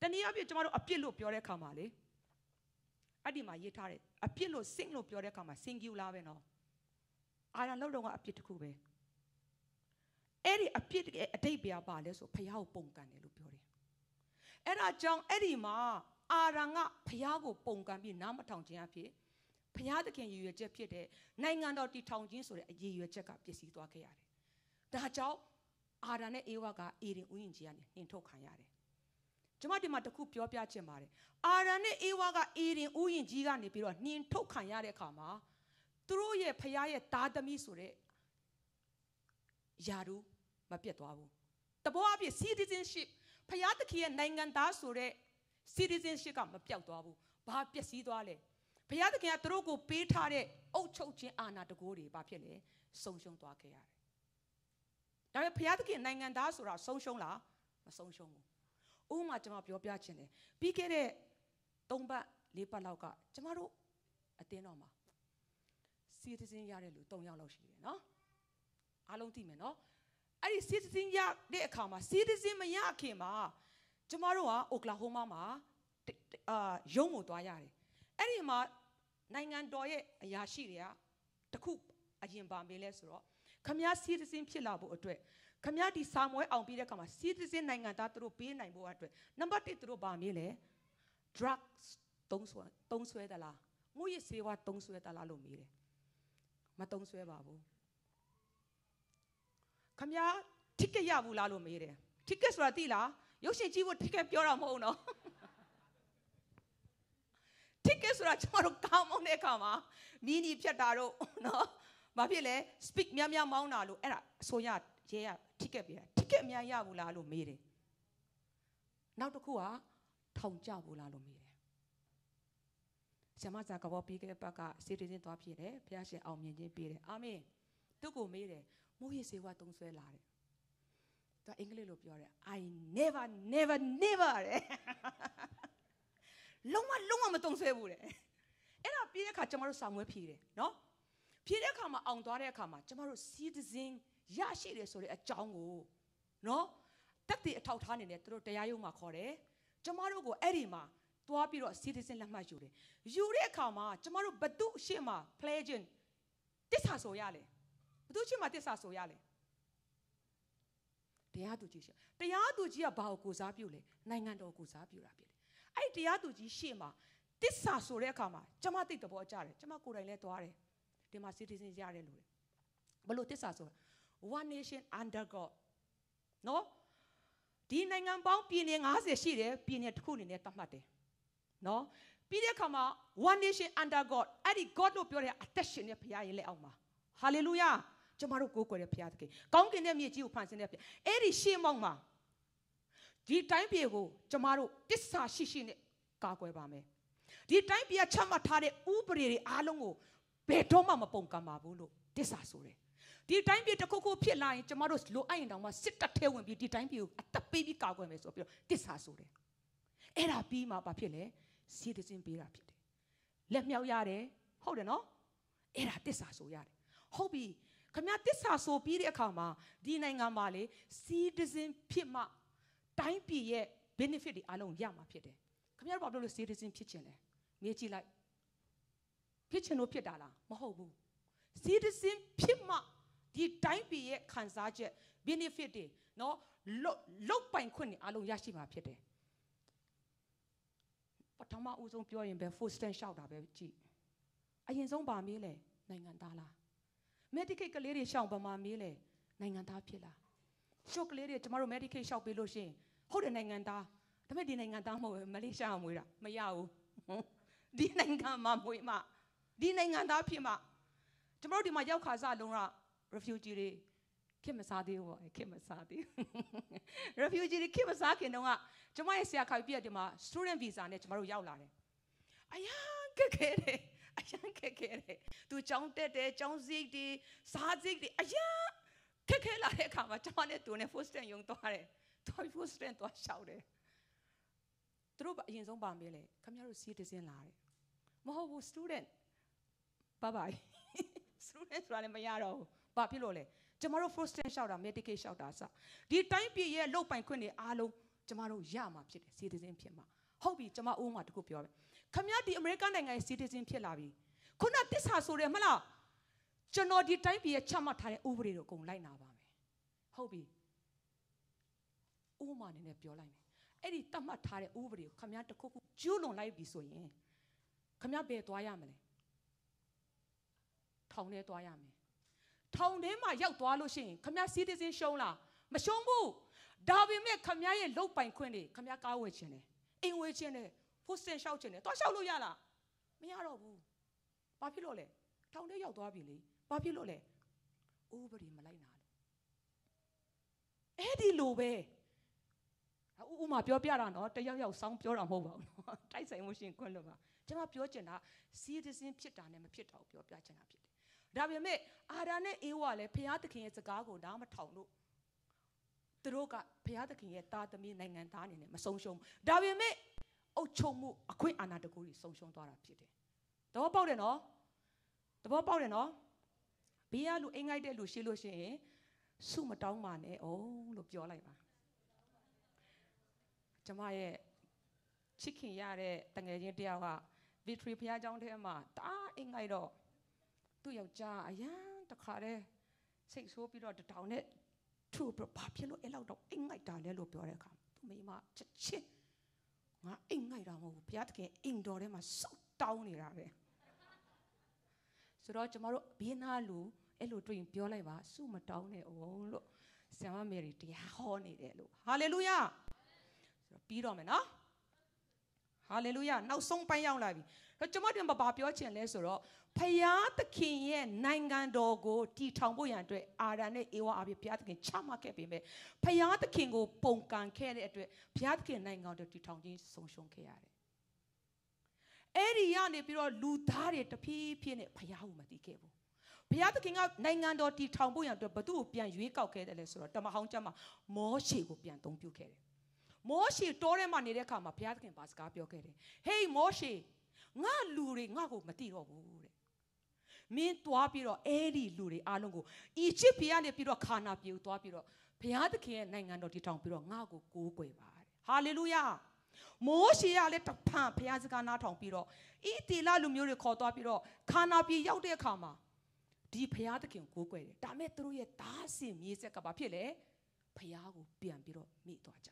တနည်းအားဖြင့်ကျွန်တော်တို့အပြစ်လို့ပြောတဲ့အခါမှာလေအဲ့ဒီမှာရေးထားတယ်အပြစ်လို့ sing လို့ပြောတဲ့အခါမှာ singular ပဲနော်အာဒံလောက်တော့ကအပြစ်တစ်ခုပဲအဲ့ဒီအပြစ်အတိတ်ပြာပါလဲဆိုဖျားကိုပုံကန်တယ်လို့ပြောတယ်အဲ့ဒါကြောင့်အဲ့ဒီမှာအာရံကဖျားကိုပုံကန်ပြီးနားမထောင်ခြင်းအဖြစ်ဖရာသခင်ရည်ရွယ်ချက်ဖြစ်တဲ့နိုင်ငံတော်တည်ထောင်ခြင်းဆိုတဲ့အရည်ရွယ်ချက်ကပြည့်စည်သွားခဲ့ရတယ်။ဒါကြောင့်အာဒါနဲ့အေဝါကအေဒင်ဥယျာဉ်ကြီးကနေနှင်ထုတ်ခံရတယ်။ကျွန်မဒီမှာတခုပြောပြချင်ပါတယ်။အာဒါနဲ့အေဝါကအေဒင်ဥယျာဉ်ကြီးကနေပြီးတော့နှင်ထုတ်ခံရတဲ့အခါမှာသူတို့ရဲ့ဖရာရဲ့သားသမီးဆိုတဲ့ယာရုမပြတ်သွားဘူး။တဘောအဖြစ် citizenship ဖရာသခင်ရဲ့နိုင်ငံသားဆိုတဲ့ citizenship ကမပြောက်သွားဘူး။ဘာပျက်စီးသွားလဲ။ဘုရားသခင်ကသူတို့ကိုပေးထားတဲ့အုပ်ချုပ်ခြင်းအာဏာတကိုးတွေဘာဖြစ်လဲဆုံးရှုံးသွားခဲ့ရတယ်။ဒါပေမဲ့ဘုရားသခင်နိုင်ငံသားဆိုတာဆုံးရှုံးလားမဆုံးရှုံးဘူး။ဥပမာကျွန်မပြောပြခြင်းတယ်ပြီးခဲ့တဲ့၃ပတ်၄ပတ်လောက်ကကျွန်မတို့အတင်းတော်မှာစီတစင်းရတဲ့လူ၃ယောက်လောက်ရှိတယ်နော်။အားလုံးသိမယ်နော်။အဲ့ဒီစီတစင်းရတဲ့အခါမှာစီတစင်းမရခင်မှာကျွန်မတို့ကအိုကလာဟိုးမားမှာအာရုံကိုသွားရတယ်။အဲ့ဒီမှာ နိုင်ငံတော်ရဲ့အရာရှိတွေကတခုအရင်ပါမင်းလဲဆိုတော့ခမည်းစီတစင်ဖြစ်လာဖို့အတွက်ခမည်းဒီစာမွဲအောင်ပြီးတဲ့အခါမှာစီတစင်နိုင်ငံသားသူတို့ပေးနိုင်ဖို့အတွက်နံပါတ်1သူတို့ပါမင်းလဲ drug သုံးဆွဲသုံးဆွဲသလားငွေရစေဝါသုံးဆွဲသလားလို့မေးတယ်မသုံးဆွဲပါဘူးခမည်း ticket ရဘူးလားလို့မေးတယ် ticket ဆိုတာသိလားရုပ်ရှင်ကြည့်ဖို့ ticket ပြောတာမဟုတ်တော့ဆိုတာကျွန်တော်တို့ကောင်းမွန်တဲ့အခါမှာမီးနီဖြတ်တာတော့နော်ဘာဖြစ်လဲ speak များများမောင်းတာလို့အဲ့ဒါအစိုးရရဲရ ticket ပေးတာ ticket အများရဘူးလားလို့မေးတယ်နောက်တစ်ခုကထောင်ကျဘူးလားလို့မေးတယ်ဆမစာကဘောပြီးခဲ့ပတ်ကစီတီဇင်သွားဖြစ်တယ်ဘုရားရှင်အောင်မြင်ခြင်းပေးတယ်အာမင်သူ့ကိုမေးတယ်မိုးရေစေဝါသုံးဆွဲလာတယ်သူအင်္ဂလိပ်လိုပြောတယ် I never never never တဲ့လုံးဝလုံးဝမတုံဆွဲဘူးတဲ့အဲ့ဒါပြီးတဲ့အခါကျမတို့ဆောင်ွဲဖြေတယ်နော်ဖြေတဲ့အခါမှာအောင်သွားတဲ့အခါမှာကျမတို့ citizen ရရှိတယ်ဆိုတဲ့အကြောင်းကိုနော်တက်တည်အထောက်ထားနေတယ်သူတို့တရားရုံးမှာခေါ်တယ်ကျမတို့ကိုအဲ့ဒီမှာသွားပြီးတော့ citizen လက်မှတ်ယူတယ်ယူတဲ့အခါမှာကျမတို့ဘသူရှေ့မှာ pledging တစ္ဆာဆိုရလေဘသူရှေ့မှာတစ္ဆာဆိုရလေတရားသူကြီးရှေ့တရားသူကြီးကဘာကိုကိုစားပြုလဲနိုင်ငံတော်ကိုစားပြုတာဗျအဲ့တရားသူကြီးရှေ့မှာတစ္ဆာဆိုတဲ့အခါမှာကျမသိတဲ့ဘောကြားတယ်ကျမကိုယ်တိုင်လည်းသွားတယ်ဒီမှာ citizen ရတယ်လို့ဘလို့တစ္ဆာဆိုတာ one nation under god နော်ဒီနိုင်ငံပေါင်းပြည်နယ်90ရှိတယ်ပြည်နယ်တစ်ခုအနေနဲ့သတ်မှတ်တယ်နော်ပြီးတဲ့အခါမှာ one nation under god အဲ့ဒီ god လို့ပြောတဲ့အသက်ရှင်တဲ့ဘုရားရဲ့လက်အောက်မှာ hallelujah ကျမတို့ကိုးကွယ်တဲ့ဘုရားသခင်ကောင်းကင်ရဲ့မြေကြီးကိုဖန်ဆင်းတဲ့ဘုရားအဲ့ဒီရှေးမောက်မှာဒီတိုင်းပြည်ကို ကျမတို့တစ္ဆာရှိရှိနဲ့ကာကွယ်ပါမယ်ဒီတိုင်းပြည်ကချမှတ်ထားတဲ့ဥပဒေတွေအားလုံးကိုဘယ်တော့မှမပုံကံပါဘူးလို့တစ္ဆာဆိုတယ်ဒီတိုင်းပြည်တစ်ခုခုဖြစ်လာရင်ကျမတို့လိုအပ်ရင်တောင်မှစစ်တပ်ထဲဝင်ပြီးဒီတိုင်းပြည်ကိုအသက်ပေးပြီးကာကွယ်မယ်ဆိုပြီးတော့တစ္ဆာဆိုတယ်အဲ့ဒါပြီးမှဘာဖြစ်လဲစီတစင်ပေးတာဖြစ်တယ်လက်မြောက်ရတယ်ဟုတ်တယ်နော်အဲ့ဒါတစ္ဆာဆိုရတယ်ဟုတ်ပြီခမတစ္ဆာဆိုပြီးတဲ့အခါမှာဒီနိုင်ငံမှာလေစီတစင်ဖြစ်မှတိုင်းပြည်ရဲ့ benefit တွေအားလုံးရမှာဖြစ်တယ်ခင်ဗျားတို့ဘာလို့လဲ citizen ဖြစ်ခြင်းလဲနေကြည့်လိုက်ဖြစ်ခြင်းလို့ဖြစ်တာလားမဟုတ်ဘူး citizen ဖြစ်မှဒီတိုင်းပြည်ရဲ့ခံစားချက် benefit တွေနော်လောက်ပိုင်ခွင့်တွေအားလုံးရရှိမှာဖြစ်တယ်ပထမဦးဆုံးပြောရင်ပဲ full stand ရှောက်တာပဲကြည့်အရင်ဆုံးဗာမေးလဲနိုင်ငံသားလား medical ကလေးတွေရှောင်ဗမာမေးလဲနိုင်ငံသားဖြစ်လားရှုပ်ကလေးတွေကျမတို့ medication ရှောက်ပေးလို့ရှင်ဟုတ်တယ်နိုင်ငံသားဒါပေမဲ့ဒီနိုင်ငံသားမဟုတ်ဘူးမလေးရှားအောင်မွေးတာမရဘူးဒီနိုင်ငံမှာမွေးမှဒီနိုင်ငံသားဖြစ်မှကျမတို့ဒီမှာရောက်ခါစားလုံးရ refugee တွေခင်မစားသေးဘူးပေါ့ခင်မစားသေးဘူး refugee တွေခင်မစားခင်တုန်းကကျမရဲ့ဆရာခိုင်ပြည့်ဒီမှာ student visa နဲ့ကျမတို့ရောက်လာတယ်အယံခက်ခဲတယ်အယံခက်ခဲတယ်သူចောင်းတက်တယ်ចောင်းစိတ်တွေစားစိတ်တွေအယံခက်ခဲလာတဲ့အခါမှာကျွန်မနဲ့သူနဲ့ full strength ယုံသွားတယ်သူ full strength သွားရှောက်တယ်သူတို့အရင်ဆုံးပါမေးလေခမရတို့စီးတစင်းလာတယ်မဟုတ်ဘူး student ဘဘ student ဆိုတာလည်းမရတော့ဘူးဘာဖြစ်လို့လဲကျမတို့ full strength ရှောက်တာ medication ရှောက်တာစဒီတိုင်းပြည်ရဲ့လုတ်ပိုင်ခွင့်တွေအားလုံးကျမတို့ရမှာဖြစ်တယ် citizen ဖြစ်မှာဟုတ်ပြီကျမဥမာတခုပြောမယ်ခမရဒီအမေရိကန်နိုင်ငံရဲ့ citizen ဖြစ်လာပြီခုနတစ္ဆာဆိုတယ်မလားကျွန်တော်ဒီတိုင်းပြည်ရဲ့ချမှတ်ထားတဲ့ဥပဒေတို့အကုန်လိုက်နာပါမယ်ဟုတ်ပြီဥမာအနေနဲ့ပြောလိုက်မယ်အဲ့ဒီတတ်မှတ်ထားတဲ့ဥပဒေကိုခမရတစ်ခုခုကျူးလွန်လိုက်ပြီဆိုရင်ခမရဘယ်သွားရမလဲထောင်ထဲသွားရမယ်ထောင်ထဲမှာရောက်သွားလို့ရှိရင်ခမရစီးတစင်းရှုံးလားမရှုံးဘူးဒါပေမဲ့ခမရရဲ့လုတ်ပိုင်ခွင့်တွေခမရကားဝယ်ခြင်းတယ်အိမ်ဝယ်ခြင်းတယ်ဖို့စင်လျှောက်ခြင်းတယ်သွားလျှောက်လို့ရလားမရတော့ဘူးဘာဖြစ်လို့လဲထောင်ထဲရောက်သွားပြီလေဘာဖြစ်လို့လဲဥပဒေမလိုက်နာလို့အဲ့ဒီလိုပဲဥမာပြောပြတာနော်တယောက်ယောက်စောင်းပြောတာမဟုတ်ပါဘူးနော်တိုက်ဆိုင်မှုရှင်ခွင့်လို့ပါကျွန်မပြောချင်တာ citizen ဖြစ်တာနဲ့မဖြစ်တာကိုပြောပြချင်တာဖြစ်တယ်ဒါပေမဲ့အာဒါနဲ့အေဝါလည်းဘုရားသခင်ရဲ့စကားကိုနားမထောင်လို့သူတို့ကဘုရားသခင်ရဲ့တာသမီးနိုင်ငံသားအနေနဲ့မဆုံးရှုံးဒါပေမဲ့အုတ်ချုံမှုအခွင့်အာဏာတကူကြီးဆုံးရှုံးသွားတာဖြစ်တယ်တဘောပေါက်တယ်နော်တဘောပေါက်တယ်နော်ဘေးကလူအိမ်ငိုက်တဲ့လူရှိလို့ရှိရင်ဆုမတောင်းပါနဲ့ဩလို့ပြောလိုက်ပါကျမရဲ့ချစ်ခင်ရတဲ့တငယ်ချင်းတယောက်က Victory ဘုရားကျောင်းထဲမှာတအားအိမ်ငိုက်တော့သူ့ယောက်ျားအရန်တခါတည်းစိတ်ဆိုးပြီးတော့တထောင်နဲ့သူ့ဘာဖြစ်လို့အဲ့လောက်တော့အိမ်ငိုက်တာလဲလို့ပြောတဲ့အခါသူမိမချက်ချင်းငါအိမ်ငိုက်တာမဟုတ်ဘူးဘုရားတခင်အိမ်တော်ထဲမှာစောက်တောင်းနေတာပဲဆိုတော့ကျမတို့ဘေးနာလူအဲ့လိုတွေ့ရင် ပြောလိုက်ပါဆုမတောင်းနဲ့အောင်လို့ဆရာမမေရီတရားဟောနေတယ်လို့ဟာလေလုယာဆိုတော့ပြီးတော့မယ်နော်ဟာလေလုယာနောက်ဆုံးပိုင်းရောက်လာပြီတော့ကျွန်မတို့ဘာပြောချင်လဲဆိုတော့ဖယားသခင်ရဲ့နိုင်ငံတော်ကိုတည်ထောင်ဖို့ရန်အတွက်အာရန်နဲ့အေဝါအပြင်ဖယားသခင်ချမှတ်ခဲ့ပေမဲ့ဖယားသခင်ကိုပုံကန်ခဲ့တဲ့အတွက်ဖယားသခင်နိုင်ငံတော်တည်ထောင်ခြင်းဆုံးရှုံးခဲ့ရတယ်အဲ့ဒီကနေပြီးတော့လူသားတွေတဖြည်းဖြည်းနဲ့ဖယားကိုမတည်ခဲ့ဘူးဘုရားသခင်ကနိုင်ငံတော်တည်ထောင်ဖို့ရန်အတွက်ဘသူ့ကိုပြန်ရွေးကောက်ခဲ့တယ်လဲဆိုတော့တမဟောင်းကျမ်းမှာမောရှေကိုပြန်သုံးပြုခဲ့တယ်မောရှေတောထဲမှာနေတဲ့အခါမှာဘုရားသခင်ဘာစကားပြောခဲ့တယ်ဟေးမောရှေငါလူတွေငါ့ကိုမတိတော့ဘူးတဲ့မင်းသွားပြီးတော့အဲ့ဒီလူတွေအားလုံးကိုအီဂျစ်ပြည်ကနေပြီးတော့ခါနာပြည်ကိုသွားပြီးတော့ဘုရားသခင်ရဲ့နိုင်ငံတော်တည်ထောင်ပြီးတော့ငါ့ကိုကိုးကွယ်ပါတဲ့ဟာလေလုယာမိုးရှေကလည်းတဖန်ဘုရားစကားနားထောင်ပြီးတော့ဤတီလာလူမျိုးတွေခေါ်သွားပြီးတော့ခါနာပြည်ရောက်တဲ့အခါမှာဒီဖရာသခင်ကိုကိုယ်တယ်ဒါမဲ့သူတို့ရဲ့ဓာစင်မြေဆက်ကဘာဖြစ်လဲဖရာကိုပြန်ပြီးတော့မိသွားကြ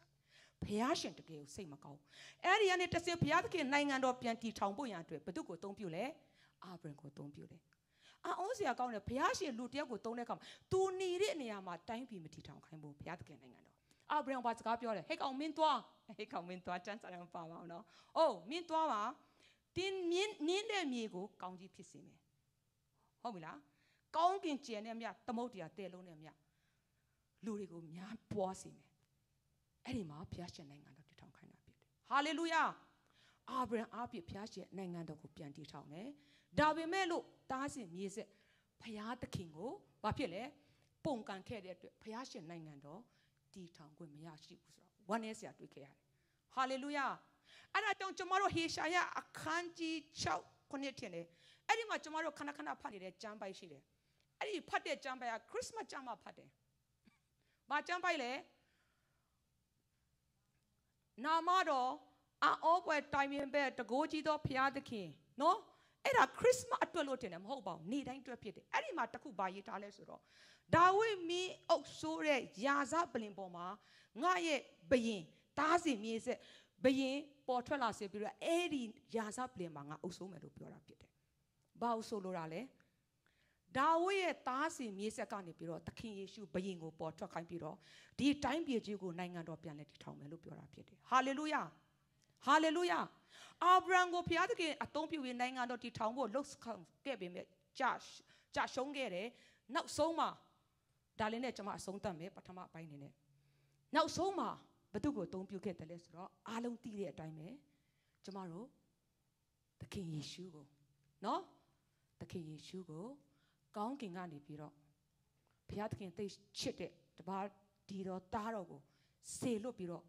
ဖရာရှင်တကယ်ကိုစိတ်မကောင်းအဲ့ဒီကနေတစင်ဖရာသခင်နိုင်ငံတော်ပြန်တည်ထောင်ဖို့ရန်အတွက်ဘု து ကိုအသုံးပြုလဲအာဗြင်ကိုအသုံးပြုတယ်အာအောင်စရာကောင်းတယ်ဖရာရှင်လူတယောက်ကိုသုံးတဲ့အခါမှာ तू နေတဲ့နေရာမှာတိုင်းပြည်မတည်ထောင်ခိုင်းဖို့ဖရာသခင်နိုင်ငံတော်အာဗြင်ဘာစကားပြောတယ်ဟဲ့ကောင်မင်းသွားဟဲ့ကောင်မင်းသွားစမ်းစာရမပါပါအောင်နော်အိုးမင်းသွားပါတင်းမြင်းနင်းတဲ့မြေကိုကောင်းကြီးဖြစ်စေမယ်ဟုတ်ပြီလားကောင်းကင်ကျယ်နဲ့မြသမုတ်တရားတဲလုံးနဲ့မြလူတွေကိုများပွားစေမယ်အဲ့ဒီမှာဘုရားရှင်နိုင်ငံတော်တည်ထောင်ခိုင်းတာဖြစ်တယ်ဟာလေလုယာအာဗြဟံအားဖြင့်ဘုရားရှင်နိုင်ငံတော်ကိုပြန်တည်ထောင်တယ်ဒါပေမဲ့လို့တားဆင်မြေဆက်ဘုရားသခင်ကိုဘာဖြစ်လဲပုံကန်ခဲ့တဲ့အတွက်ဘုရားရှင်နိုင်ငံတော်တည်ထောင်ခွင့်မရရှိဘူးဆိုတော့ဝမ်းနည်းစရာတွေ့ခဲ့ရတယ်ဟာလေလုယာအဲ့ဒါကြောင့်ကျွန်တော်တို့ဟေရှာယအခန်းကြီး6ခုနှစ်ထင်တယ်အဲ့ဒီမှာကျွန်တော်တို့ခဏခဏဖတ်နေတဲ့ကျမ်းပိုက်ရှိတယ်အဲ့ဒီဖတ်တဲ့ကျမ်းပိုက်ကခရစ်စမတ်ကျမ်းမှာဖတ်တယ်။ဘာကျမ်းပိုက်လဲ။နာမတော်အောပွဲတိုင်ပင်ပဲတကိုးကြီးသောဖျားသခင်နော်အဲ့ဒါခရစ်စမတ်အတွက်လို့တင်တယ်မဟုတ်ပါဘူးနေ့တိုင်းအတွက်ဖြစ်တယ်အဲ့ဒီမှာတခုပါရေးထားလဲဆိုတော့ဒါဝိမင်းအုပ်ဆိုးတဲ့ယာဇပလင်ပေါ်မှာငါရဲ့ဘရင်တားစီမြေဆက်ဘရင်ပေါ်ထွက်လာစေပြီးတော့အဲ့ဒီယာဇပလင်မှာငါအုပ်ဆိုးမယ်လို့ပြောတာဖြစ်တယ်ဘာအုပ်ဆိုးလို့တာလဲ။ဒါဝိရဲ့သားစဉ်မြေဆက်ကနေပြီးတော့သခင်ယေရှုဘယင်ကိုပေါ်ထွက်ခိုင်းပြီးတော့ဒီတိုင်းပြည်ကြီးကိုနိုင်ငံတော်ပြန်လည်တည်ထောင်မယ်လို့ပြောတာဖြစ်တယ်။ဟာလေလုယာ။ဟာလေလုယာ။အာဗြံကိုဘုရားသခင်အသုံးပြုပြီးနိုင်ငံတော်တည်ထောင်ဖို့လှုပ်ဆောင်ခဲ့ပေမဲ့ကြာကြာရှုံးခဲ့တယ်။နောက်ဆုံးမှာဒါလည်းနဲ့ကျွန်မအဆုံးသတ်မယ်ပထမအပိုင်းနေနဲ့။နောက်ဆုံးမှာဘသူကိုအသုံးပြုခဲ့တယ်လဲဆိုတော့အားလုံးသိတဲ့အတိုင်းပဲကျွန်မတို့သခင်ယေရှုကိုနော်သခင်ယေရှုကိုကောင်းကင်ကနေပြီးတော့ဘုရားသခင်သိချစ်တဲ့တပါးဒီတော်သားတော်ကိုစေလွတ်ပြီးတော့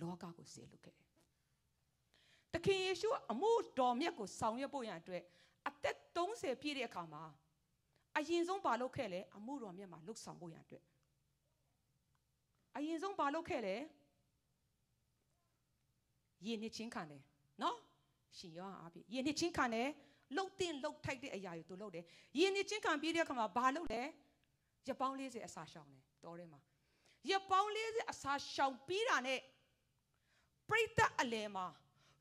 လောကကိုစေလွတ်ခဲ့တယ်။သခင်ယေရှုအမှုတော်မြတ်ကိုဆောင်ရွက်ဖို့ရန်အတွက်အသက်30ပြည့်တဲ့အခါမှာအရင်ဆုံးဘာလုပ်ခဲ့လဲအမှုတော်မြတ်မှာလှုပ်ဆောင်ဖို့ရန်အတွက်အရင်ဆုံးဘာလုပ်ခဲ့လဲရည်နှစ်ချင်းခံတယ်နော်ရှင်ယောဟန်အားဖြင့်ရည်နှစ်ချင်းခံတယ်လှုပ်တင်လှုပ်ထိုက်တဲ့အရာတွေသူလှုပ်တယ်ရင်းနေချင်းခံပြီးတဲ့အခါမှာဘာလှုပ်လဲရပောင်း40အစာရှောင်တယ်တော်ထဲမှာရပောင်း40အစာရှောင်ပြီးတာနဲ့ပရိသတ်အလယ်မှာ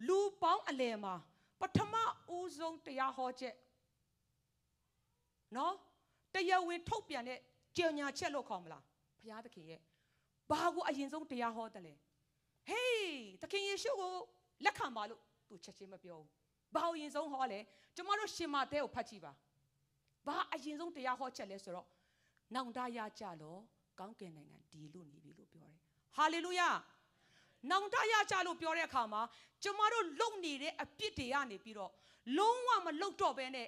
လူပေါင်းအလယ်မှာပထမဦးဆုံးတရားဟောချက်နော်တရားဝင်ထုတ်ပြန်တဲ့ကြေညာချက်လို့ခေါ်မလားဘုရားသခင်ရဲ့ဘာကိုအရင်ဆုံးတရားဟောတယ်လဲဟေးသခင်ယေရှုကိုလက်ခံပါလို့သူချက်ချင်းမပြောဘူးဘာအရင်ဆုံးဟောလဲကျွန်တော်တို့ရှင်မသဲကိုဖတ်ကြည့်ပါဘာအရင်ဆုံးတရားဟောချက်လဲဆိုတော့နောင်တရကြလောကောင်းကင်နိုင်ငံဒီလို့နေပြီလို့ပြောတယ်ဟာလေလုယာနောင်တရကြလို့ပြောတဲ့အခါမှာ ကျွန်တော်တို့လုံနေတဲ့အပြစ်တွေကနေပြီးတော့လုံးဝမလုံတော့ဘဲနဲ့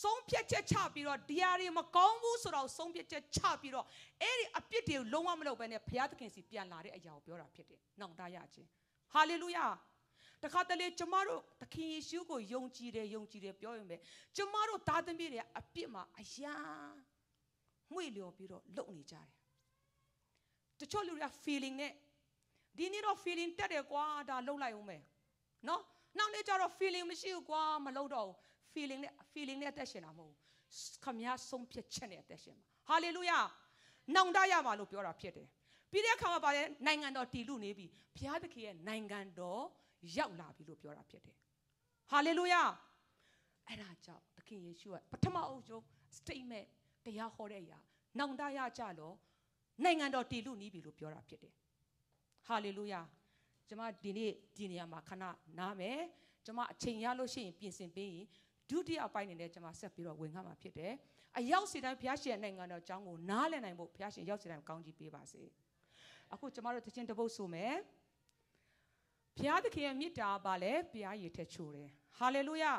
ဆုံးဖြတ်ချက်ချပြီးတော့တရားတွေမကောင်းဘူးဆိုတော့ဆုံးဖြတ်ချက်ချပြီးတော့အဲ့ဒီအပြစ်တွေကိုလုံးဝမလုပ်ဘဲနဲ့ဘုရားသခင်စီပြန်လာတဲ့အရာကိုပြောတာဖြစ်တယ်။နောင်တရခြင်း။ဟာလေလုယာ။တခါတလေကျမတို့သခင်ယေရှုကိုယုံကြည်တယ်ယုံကြည်တယ်ပြောရင်ပဲကျမတို့သားသမီးတွေအပြစ်မှာအယားမှွေလျော်ပြီးတော့လုံနေကြတယ်တချို့လူတွေက feeling နဲ့ဒီနေ့တော့ feeling တက်တယ်ကွာဒါလုံလိုက်အောင်မယ်နော်နောက်နေ့ကျတော့ feeling မရှိဘူးကွာမလုံတော့ဘူး feeling နဲ့ feeling နဲ့အသက်ရှင်တာမဟုတ်ဘူးခမည်းဆုံးဖြတ်ချက်နဲ့အသက်ရှင်ပါ hallelujah နောင်တရပါလို့ပြောတာဖြစ်တယ်ပြီးတဲ့အခါမှာပါတယ်နိုင်ငံတော်တည်လူနေပြီဘုရားသခင်ရဲ့နိုင်ငံတော်ရောက်လာပြီလို့ပြောတာဖြစ်တယ်။ဟာလေလုယာအဲ့ဒါကြောင့်သခင်ယေရှုကပထမအုပ်ဆုံး statement တရားဟောတဲ့အရာနောင်တရကြလောနိုင်ငံတော်တည်လူနီးပြီလို့ပြောတာဖြစ်တယ်။ဟာလေလုယာကျွန်မဒီနေ့ဒီနေရာမှာခဏနားမယ်ကျွန်မအချိန်ရလို့ရှိရင်ပြင်ဆင်ပေးရင်ဒုတိယပိုင်းနေနဲ့ကျွန်မဆက်ပြီးတော့ဝင်ခါမှာဖြစ်တယ်။အရောက်စီတိုင်းဘုရားရှင်ရဲ့နိုင်ငံတော်အကြောင်းကိုနားလည်နိုင်ဖို့ဘုရားရှင်ရောက်စီတိုင်းကောင်းကြီးပေးပါစေ။အခုကျွန်မတို့တခြင်းတပုတ်ဆိုမယ်။ဘုရားသခင်ရဲ့မြစ်တာကဘာလဲဘုရားရေထက်ချိုးတယ်ဟာလေလုယာ